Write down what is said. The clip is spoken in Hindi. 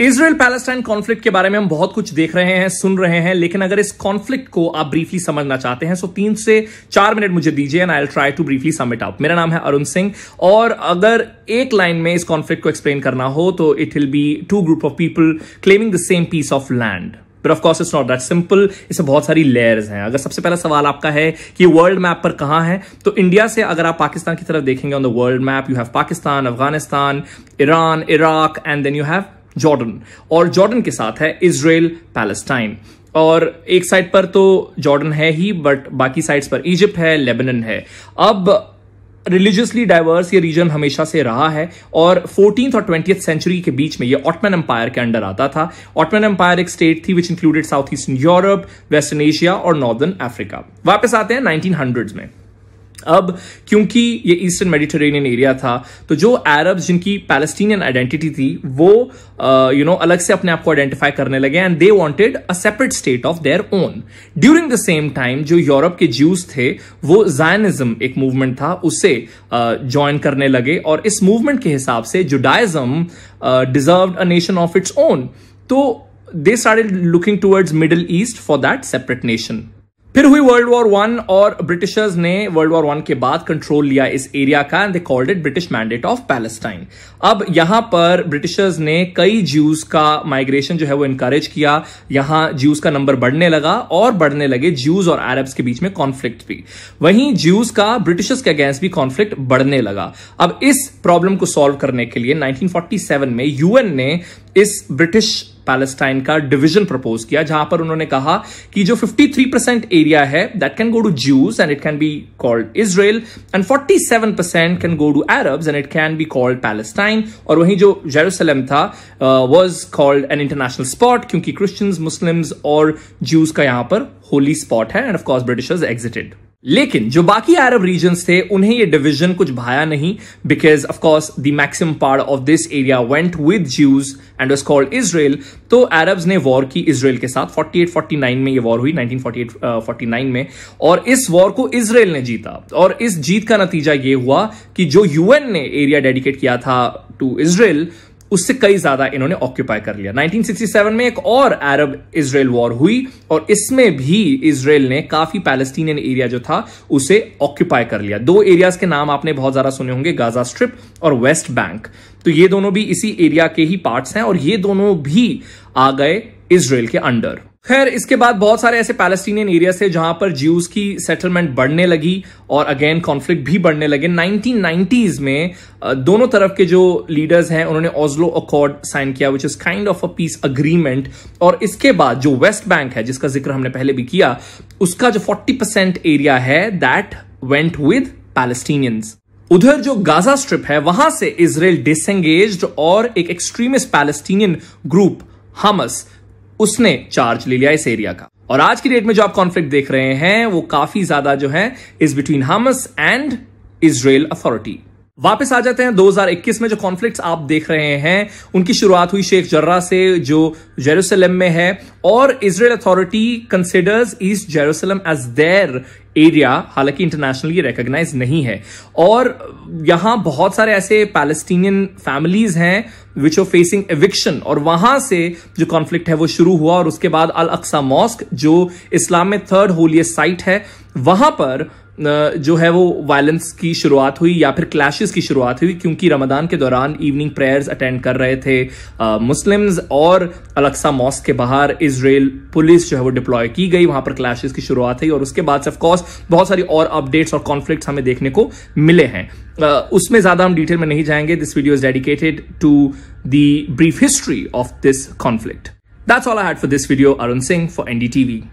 इसराइल पैलेस्टाइन कॉन्फ्लिक्ट के बारे में हम बहुत कुछ देख रहे हैं सुन रहे हैं लेकिन अगर इस कॉन्फ्लिक्ट को आप ब्रीफली समझना चाहते हैं सो तो तीन से चार मिनट मुझे दीजिए and I try to briefly submit up मेरा नाम है अरुण सिंह और अगर एक लाइन में इस कॉन्फ्लिक्ट को एक्सप्लेन करना हो तो it will be two group of people claiming the same piece of land but of course it's not that simple इसमें बहुत सारी लेयर्स हैं अगर सबसे पहला सवाल आपका है कि वर्ल्ड मैप पर कहाँ है तो इंडिया से अगर आप पाकिस्तान की तरफ देखेंगे on the world map you have Pakistan Afghanistan Iran Iraq and then you have Jordan और जॉर्डन के साथ है इसराइल पैलेस्टाइन और एक साइड पर तो जॉर्डन है ही बट बाकी साइड्स पर इजिप्ट है लेबनन है अब रिलीजियसली डाइवर्स ये रीजन हमेशा से रहा है और फोर्टीन और ट्वेंटी सेंचुरी के बीच में ये ऑटमन एम्पायर के अंडर आता था ऑटमन एम्पायर एक स्टेट थी which included south eastern Europe western Asia और नॉर्दर्न अफ्रीका वापस आते हैं नाइनटीन में अब क्योंकि ये ईस्टर्न मेडिटेरेनियन एरिया था तो जो अरब्स जिनकी पैलेस्टीनियन आइडेंटिटी थी वो you uh, know you know, अलग से अपने आप को आइडेंटिफाई करने लगे and they wanted a separate state of their own during the same time जो यूरोप के ज्यूस थे वो जायनिज्म एक मूवमेंट था उसे ज्वाइन uh, करने लगे और इस मूवमेंट के हिसाब से Judaism deserve a nation of its own तो they started looking towards Middle East for that separate nation फिर हुई वर्ल्ड वॉर वन और ब्रिटिशर्स ने वर्ल्ड वॉर वन के बाद कंट्रोल लिया इस एरिया का and they called it British mandate of Palestine अब यहां पर ब्रिटिशर्स ने कई ज्यूज का माइग्रेशन जो है वो इंकरेज किया यहां ज्यूज का नंबर बढ़ने लगा और बढ़ने लगे ज्यूज और अरब्स के बीच में कॉन्फ्लिक्ट भी वहीं ज्यूज का ब्रिटिशर्स के अगेंस्ट भी कॉन्फ्लिक्ट बढ़ने लगा अब इस प्रॉब्लम को सॉल्व करने के लिए 1947 में यूएन ने इस ब्रिटिश पैलेस्टाइन का डिवीजन प्रपोज किया जहां पर उन्होंने कहा कि जो 53 परसेंट एरिया है that can go to Jews and it can be called Israel and 47 percent can go to Arabs and it can be called Palestine और वहीं जो जेरूसलम था was called an international spot क्योंकि क्रिश्चियंस मुस्लिम्स और ज्यूज का यहां पर होली स्पॉट है एंड ऑफकोर्स ब्रिटिशर्स एग्जिटेड लेकिन जो बाकी अरब रीजन थे उन्हें ये डिवीजन कुछ भाया नहीं because of course the maximum part of this area went with Jews and was called Israel तो अरब्स ने वॉर की इसराइल के साथ 48 49 में ये वॉर हुई 1948 49 uh, में और इस वॉर को इसराइल ने जीता और इस जीत का नतीजा ये हुआ कि जो यूएन ने एरिया डेडिकेट किया था टू इसराइल उससे कई ज्यादा इन्होंने ऑक्यूपाई कर लिया 1967 में एक और अरब इसराइल वॉर हुई और इसमें भी इसराइल ने काफी पैलेस्टीनियन एरिया जो था उसे ऑक्यूपाई कर लिया दो एरियाज के नाम आपने बहुत ज्यादा सुने होंगे गाजा स्ट्रिप और वेस्ट बैंक तो ये दोनों भी इसी एरिया के ही पार्ट्स हैं और ये दोनों भी आ गए इसराइल के अंडर खैर इसके बाद बहुत सारे ऐसे पैलेस्टीनियन एरिया थे जहां पर ज्यूज की सेटलमेंट बढ़ने लगी और अगेन कॉन्फ्लिक्ट भी बढ़ने लगे 1990s में दोनों तरफ के जो लीडर्स हैं उन्होंने ओजलो अकॉर्ड साइन किया which is kind of a peace agreement और इसके बाद जो वेस्ट बैंक है जिसका जिक्र हमने पहले भी किया उसका जो 40% एरिया है दैट वेंट विद पैलेस्टीनियंस उधर जो गाजा स्ट्रिप है वहां से इसराइल डिसंगेज और एक एक्सट्रीमिस्ट पैलेस्टीनियन ग्रुप हमस उसने चार्ज ले लिया इस एरिया का और आज की डेट में जो आप कॉन्फ्लिक्ट देख रहे हैं वो काफी ज्यादा जो है is between Hamas and Israel authority वापस आ जाते हैं 2021 में जो कॉन्फ्लिक्ट्स आप देख रहे हैं उनकी शुरुआत हुई शेख जर्रा से जो जेरूसलम में है और Israel authority considers East Jerusalem as their area हालांकि इंटरनेशनली रिकग्नाइज नहीं है और यहां बहुत सारे ऐसे पैलेस्टीनियन फैमिलीज हैं विच आर फेसिंग एविक्शन और वहां से जो कॉन्फ्लिक्ट है वो शुरू हुआ और उसके बाद अल अक्सा मॉस्क जो इस्लाम में थर्ड होलियस्ट साइट है वहां पर जो है वो वायलेंस की शुरुआत हुई या फिर क्लैशेस की शुरुआत हुई क्योंकि रमदान के दौरान इवनिंग प्रेयर्स अटेंड कर रहे थे मुस्लिम्स और अलक्सा मॉस्क के बाहर इसराइल पुलिस जो है वो डिप्लॉय की गई वहां पर क्लैशेस की शुरुआत हुई और उसके बाद से ऑफकोर्स बहुत सारी और अपडेट्स और कॉन्फ्लिक्ट हमें देखने को मिले हैं उसमें ज्यादा हम डिटेल में नहीं जाएंगे this video is dedicated to the brief history of this conflict That's all I had for this video. Arun Singh for NDTV.